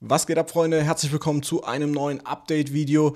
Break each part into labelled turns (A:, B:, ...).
A: Was geht ab, Freunde? Herzlich willkommen zu einem neuen Update-Video.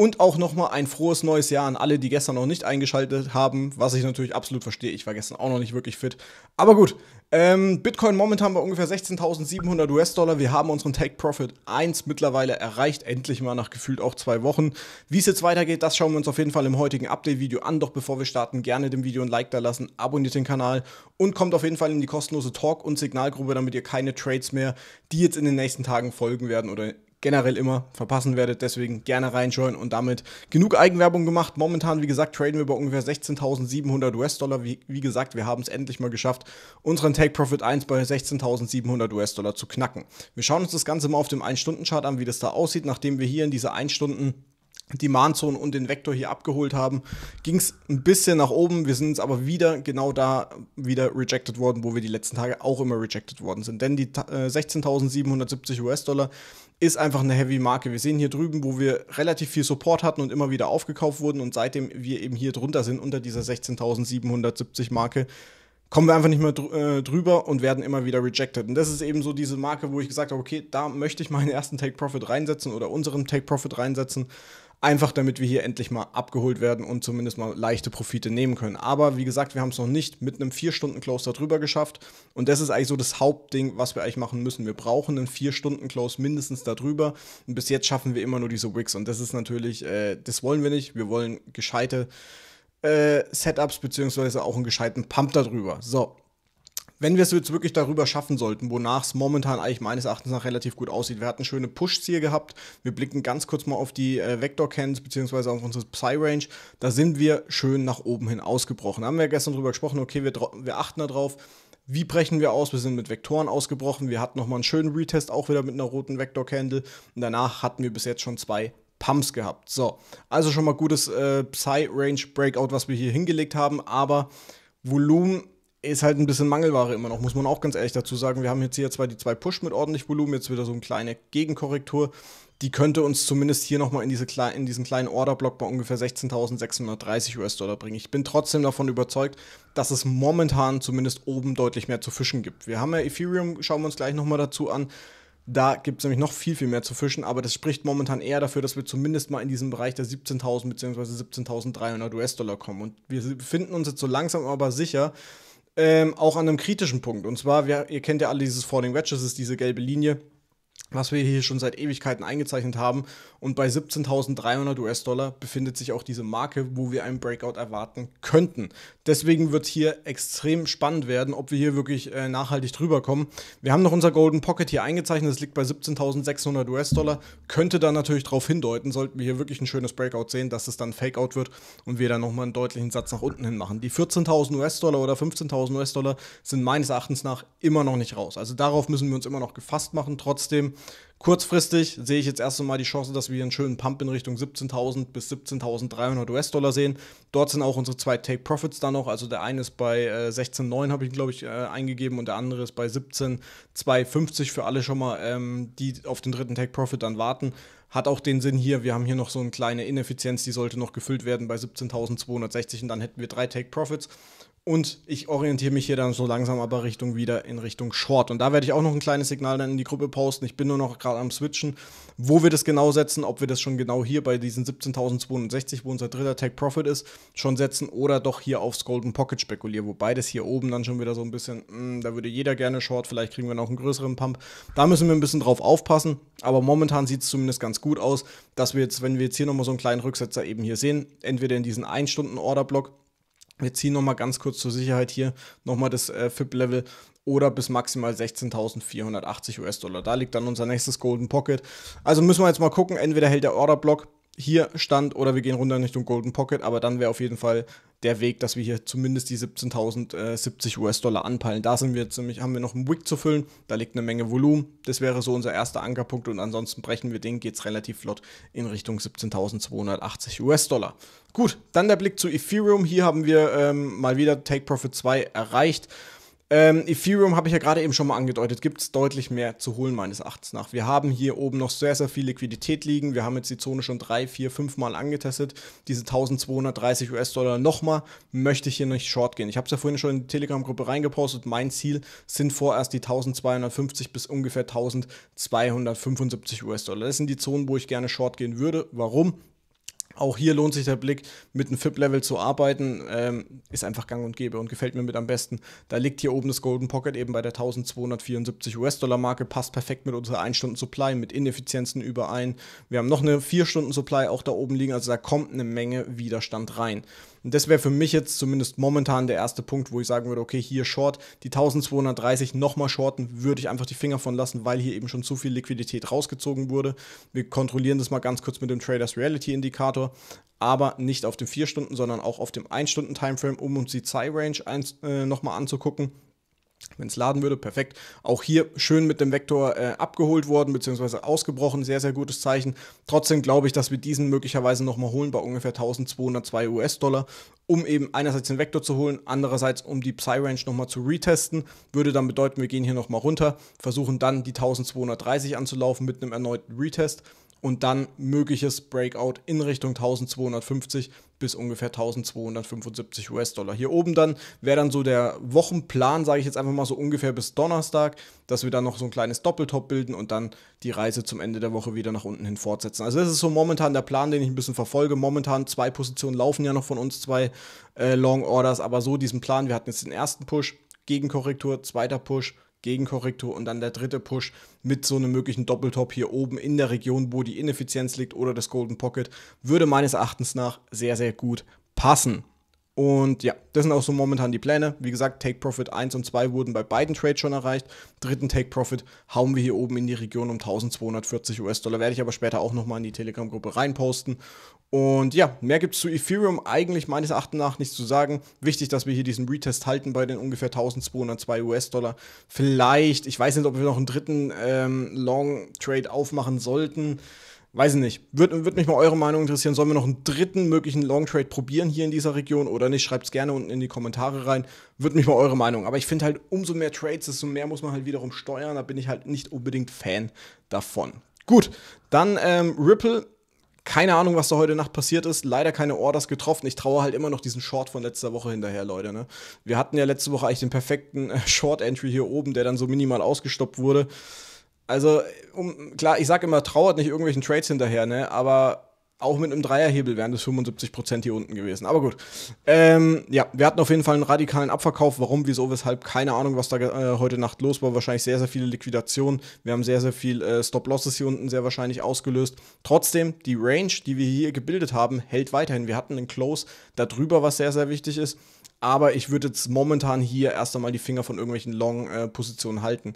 A: Und auch nochmal ein frohes neues Jahr an alle, die gestern noch nicht eingeschaltet haben, was ich natürlich absolut verstehe. Ich war gestern auch noch nicht wirklich fit. Aber gut, ähm, Bitcoin momentan bei ungefähr 16.700 US-Dollar. Wir haben unseren Take Profit 1 mittlerweile erreicht, endlich mal nach gefühlt auch zwei Wochen. Wie es jetzt weitergeht, das schauen wir uns auf jeden Fall im heutigen Update-Video an. Doch bevor wir starten, gerne dem Video ein Like da lassen, abonniert den Kanal und kommt auf jeden Fall in die kostenlose Talk- und Signalgruppe, damit ihr keine Trades mehr, die jetzt in den nächsten Tagen folgen werden oder generell immer verpassen werdet. Deswegen gerne reinschauen und damit genug Eigenwerbung gemacht. Momentan, wie gesagt, traden wir bei ungefähr 16.700 US-Dollar. Wie, wie, gesagt, wir haben es endlich mal geschafft, unseren Take Profit 1 bei 16.700 US-Dollar zu knacken. Wir schauen uns das Ganze mal auf dem 1-Stunden-Chart an, wie das da aussieht, nachdem wir hier in dieser 1 Stunden die Mahnzone und den Vektor hier abgeholt haben, ging es ein bisschen nach oben. Wir sind jetzt aber wieder genau da wieder rejected worden, wo wir die letzten Tage auch immer rejected worden sind. Denn die äh, 16.770 US-Dollar ist einfach eine Heavy-Marke. Wir sehen hier drüben, wo wir relativ viel Support hatten und immer wieder aufgekauft wurden und seitdem wir eben hier drunter sind, unter dieser 16.770 Marke, kommen wir einfach nicht mehr äh, drüber und werden immer wieder rejected. Und das ist eben so diese Marke, wo ich gesagt habe, okay, da möchte ich meinen ersten Take-Profit reinsetzen oder unseren Take-Profit reinsetzen Einfach damit wir hier endlich mal abgeholt werden und zumindest mal leichte Profite nehmen können. Aber wie gesagt, wir haben es noch nicht mit einem 4-Stunden-Close darüber geschafft. Und das ist eigentlich so das Hauptding, was wir eigentlich machen müssen. Wir brauchen einen 4-Stunden-Close mindestens darüber. Und bis jetzt schaffen wir immer nur diese Wicks. Und das ist natürlich, äh, das wollen wir nicht. Wir wollen gescheite. Äh, Setups beziehungsweise auch einen gescheiten Pump darüber. So, wenn wir es jetzt wirklich darüber schaffen sollten, wonach es momentan eigentlich meines Erachtens nach relativ gut aussieht. Wir hatten schöne Pushs hier gehabt. Wir blicken ganz kurz mal auf die äh, Vector-Cans bzw. auf unsere Psy-Range. Da sind wir schön nach oben hin ausgebrochen. Da haben wir gestern drüber gesprochen, okay, wir, wir achten darauf, wie brechen wir aus? Wir sind mit Vektoren ausgebrochen. Wir hatten nochmal einen schönen Retest, auch wieder mit einer roten Vector candle Und danach hatten wir bis jetzt schon zwei Pumps gehabt. So, also schon mal gutes äh, Psy-Range-Breakout, was wir hier hingelegt haben. Aber Volumen ist halt ein bisschen Mangelware immer noch, muss man auch ganz ehrlich dazu sagen. Wir haben jetzt hier zwar die zwei Push mit ordentlich Volumen, jetzt wieder so eine kleine Gegenkorrektur. Die könnte uns zumindest hier nochmal in, diese, in diesen kleinen Orderblock bei ungefähr 16.630 US-Dollar bringen. Ich bin trotzdem davon überzeugt, dass es momentan zumindest oben deutlich mehr zu fischen gibt. Wir haben ja Ethereum, schauen wir uns gleich nochmal dazu an. Da gibt es nämlich noch viel, viel mehr zu fischen, aber das spricht momentan eher dafür, dass wir zumindest mal in diesen Bereich der 17.000 bzw. 17.300 US-Dollar kommen. Und wir befinden uns jetzt so langsam aber sicher ähm, auch an einem kritischen Punkt. Und zwar, wir, ihr kennt ja alle dieses Falling Wedges, ist diese gelbe Linie was wir hier schon seit Ewigkeiten eingezeichnet haben. Und bei 17.300 US-Dollar befindet sich auch diese Marke, wo wir einen Breakout erwarten könnten. Deswegen wird hier extrem spannend werden, ob wir hier wirklich äh, nachhaltig drüber kommen. Wir haben noch unser Golden Pocket hier eingezeichnet. Das liegt bei 17.600 US-Dollar. Könnte da natürlich darauf hindeuten, sollten wir hier wirklich ein schönes Breakout sehen, dass es dann Fakeout wird und wir dann nochmal einen deutlichen Satz nach unten hin machen. Die 14.000 US-Dollar oder 15.000 US-Dollar sind meines Erachtens nach immer noch nicht raus. Also darauf müssen wir uns immer noch gefasst machen. Trotzdem Kurzfristig sehe ich jetzt erst einmal die Chance, dass wir einen schönen Pump in Richtung 17.000 bis 17.300 US-Dollar sehen. Dort sind auch unsere zwei Take-Profits da noch. Also der eine ist bei äh, 16,9, habe ich glaube ich äh, eingegeben, und der andere ist bei 17,250 für alle schon mal, ähm, die auf den dritten Take-Profit dann warten. Hat auch den Sinn hier, wir haben hier noch so eine kleine Ineffizienz, die sollte noch gefüllt werden bei 17.260 und dann hätten wir drei Take-Profits. Und ich orientiere mich hier dann so langsam aber Richtung wieder in Richtung Short. Und da werde ich auch noch ein kleines Signal dann in die Gruppe posten. Ich bin nur noch gerade am Switchen, wo wir das genau setzen, ob wir das schon genau hier bei diesen 17.062, wo unser dritter Tech Profit ist, schon setzen oder doch hier aufs Golden Pocket spekulieren. Wobei das hier oben dann schon wieder so ein bisschen, mh, hm, da würde jeder gerne Short, vielleicht kriegen wir noch einen größeren Pump. Da müssen wir ein bisschen drauf aufpassen. Aber momentan sieht es zumindest ganz gut aus, dass wir jetzt, wenn wir jetzt hier nochmal so einen kleinen Rücksetzer eben hier sehen, entweder in diesen 1-Stunden-Order-Block wir ziehen nochmal ganz kurz zur Sicherheit hier nochmal das äh, FIP-Level oder bis maximal 16.480 US-Dollar. Da liegt dann unser nächstes Golden Pocket. Also müssen wir jetzt mal gucken, entweder hält der Order-Block hier Stand oder wir gehen runter in Richtung Golden Pocket, aber dann wäre auf jeden Fall der Weg, dass wir hier zumindest die 17.070 äh, US-Dollar anpeilen. Da sind wir jetzt haben wir noch einen Wick zu füllen, da liegt eine Menge Volumen. Das wäre so unser erster Ankerpunkt und ansonsten brechen wir den, geht es relativ flott in Richtung 17.280 US-Dollar. Gut, dann der Blick zu Ethereum. Hier haben wir ähm, mal wieder Take Profit 2 erreicht. Ähm, Ethereum habe ich ja gerade eben schon mal angedeutet, gibt es deutlich mehr zu holen meines Erachtens nach. Wir haben hier oben noch sehr, sehr viel Liquidität liegen. Wir haben jetzt die Zone schon drei, vier, fünf Mal angetestet. Diese 1230 US-Dollar nochmal möchte ich hier nicht short gehen. Ich habe es ja vorhin schon in die Telegram-Gruppe reingepostet. Mein Ziel sind vorerst die 1250 bis ungefähr 1275 US-Dollar. Das sind die Zonen, wo ich gerne short gehen würde. Warum? auch hier lohnt sich der Blick, mit einem FIP-Level zu arbeiten, ähm, ist einfach gang und gäbe und gefällt mir mit am besten. Da liegt hier oben das Golden Pocket eben bei der 1274 US-Dollar-Marke, passt perfekt mit unserer 1-Stunden-Supply, mit Ineffizienzen überein. Wir haben noch eine 4-Stunden-Supply auch da oben liegen, also da kommt eine Menge Widerstand rein. Und das wäre für mich jetzt zumindest momentan der erste Punkt, wo ich sagen würde, okay, hier Short, die 1230 nochmal shorten, würde ich einfach die Finger von lassen, weil hier eben schon zu viel Liquidität rausgezogen wurde. Wir kontrollieren das mal ganz kurz mit dem Traders Reality Indikator, aber nicht auf dem 4 Stunden, sondern auch auf dem 1 Stunden Timeframe, um uns die Zeit Range äh, nochmal anzugucken. Wenn es laden würde, perfekt. Auch hier schön mit dem Vektor äh, abgeholt worden, beziehungsweise ausgebrochen. Sehr, sehr gutes Zeichen. Trotzdem glaube ich, dass wir diesen möglicherweise nochmal holen bei ungefähr 1202 US-Dollar, um eben einerseits den Vektor zu holen, andererseits um die Psy-Range nochmal zu retesten. Würde dann bedeuten, wir gehen hier nochmal runter, versuchen dann die 1230 anzulaufen mit einem erneuten Retest und dann mögliches Breakout in Richtung 1250 bis ungefähr 1275 US-Dollar. Hier oben dann wäre dann so der Wochenplan, sage ich jetzt einfach mal so ungefähr bis Donnerstag, dass wir dann noch so ein kleines Doppeltop bilden und dann die Reise zum Ende der Woche wieder nach unten hin fortsetzen. Also das ist so momentan der Plan, den ich ein bisschen verfolge. Momentan zwei Positionen laufen ja noch von uns, zwei äh, Long Orders, aber so diesen Plan, wir hatten jetzt den ersten Push, Gegenkorrektur, zweiter Push, Gegenkorrektur und dann der dritte Push mit so einem möglichen Doppeltop hier oben in der Region, wo die Ineffizienz liegt oder das Golden Pocket, würde meines Erachtens nach sehr, sehr gut passen. Und ja, das sind auch so momentan die Pläne. Wie gesagt, Take Profit 1 und 2 wurden bei beiden Trades schon erreicht. Dritten Take Profit hauen wir hier oben in die Region um 1240 US-Dollar. Werde ich aber später auch nochmal in die Telegram-Gruppe reinposten. Und ja, mehr gibt es zu Ethereum eigentlich meines Erachtens nach nichts zu sagen. Wichtig, dass wir hier diesen Retest halten bei den ungefähr 1202 US-Dollar. Vielleicht, ich weiß nicht, ob wir noch einen dritten ähm, Long-Trade aufmachen sollten. Weiß ich nicht. Würde würde mich mal eure Meinung interessieren. Sollen wir noch einen dritten möglichen Long Trade probieren hier in dieser Region oder nicht? Schreibt es gerne unten in die Kommentare rein. Würde mich mal eure Meinung. Aber ich finde halt, umso mehr Trades, desto mehr muss man halt wiederum steuern. Da bin ich halt nicht unbedingt Fan davon. Gut, dann ähm, Ripple keine Ahnung, was da heute Nacht passiert ist. Leider keine Orders getroffen. Ich traue halt immer noch diesen Short von letzter Woche hinterher, Leute. Ne? Wir hatten ja letzte Woche eigentlich den perfekten äh, Short-Entry hier oben, der dann so minimal ausgestoppt wurde. Also, um, klar, ich sage immer, trauert nicht irgendwelchen Trades hinterher, ne? Aber auch mit einem Dreierhebel wären das 75 hier unten gewesen. Aber gut. Ähm, ja, wir hatten auf jeden Fall einen radikalen Abverkauf. Warum, wieso, weshalb? Keine Ahnung, was da äh, heute Nacht los war. Wahrscheinlich sehr, sehr viele Liquidationen. Wir haben sehr, sehr viel äh, Stop-Losses hier unten sehr wahrscheinlich ausgelöst. Trotzdem, die Range, die wir hier gebildet haben, hält weiterhin. Wir hatten einen Close darüber, was sehr, sehr wichtig ist. Aber ich würde jetzt momentan hier erst einmal die Finger von irgendwelchen Long-Positionen äh, halten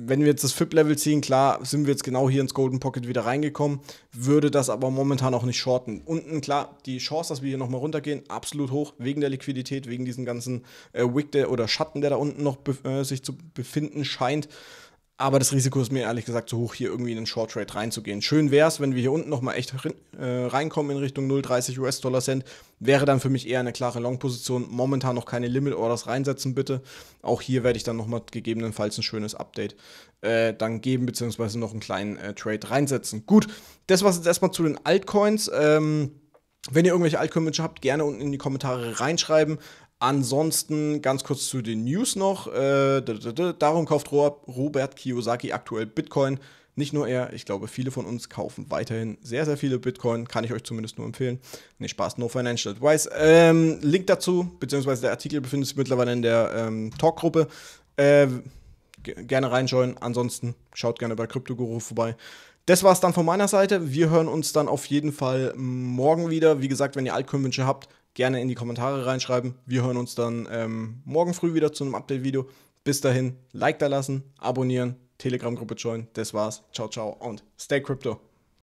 A: wenn wir jetzt das FIP-Level ziehen, klar, sind wir jetzt genau hier ins Golden Pocket wieder reingekommen, würde das aber momentan auch nicht shorten. Unten, klar, die Chance, dass wir hier nochmal runtergehen, absolut hoch, wegen der Liquidität, wegen diesen ganzen äh, Wick der, oder Schatten, der da unten noch äh, sich zu befinden scheint. Aber das Risiko ist mir ehrlich gesagt zu hoch, hier irgendwie in einen Short Trade reinzugehen. Schön wäre es, wenn wir hier unten nochmal echt äh, reinkommen in Richtung 0,30 US-Dollar Cent. Wäre dann für mich eher eine klare Long-Position. Momentan noch keine Limit-Orders reinsetzen, bitte. Auch hier werde ich dann nochmal gegebenenfalls ein schönes Update äh, dann geben, beziehungsweise noch einen kleinen äh, Trade reinsetzen. Gut, das war es jetzt erstmal zu den Altcoins. Ähm wenn ihr irgendwelche Altcoin-Wünsche habt, gerne unten in die Kommentare reinschreiben. Ansonsten ganz kurz zu den News noch. Äh, darum kauft Robert Kiyosaki aktuell Bitcoin. Nicht nur er, ich glaube, viele von uns kaufen weiterhin sehr, sehr viele Bitcoin. Kann ich euch zumindest nur empfehlen. Nee, Spaß, no financial advice. Ähm, Link dazu, beziehungsweise der Artikel befindet sich mittlerweile in der ähm, Talkgruppe. Äh, gerne reinschauen. Ansonsten schaut gerne bei CryptoGuru vorbei. Das war es dann von meiner Seite. Wir hören uns dann auf jeden Fall mm, morgen wieder. Wie gesagt, wenn ihr altcoin habt, gerne in die Kommentare reinschreiben. Wir hören uns dann ähm, morgen früh wieder zu einem Update-Video. Bis dahin, Like da lassen, abonnieren, Telegram-Gruppe joinen. Das war's. Ciao, ciao und stay crypto.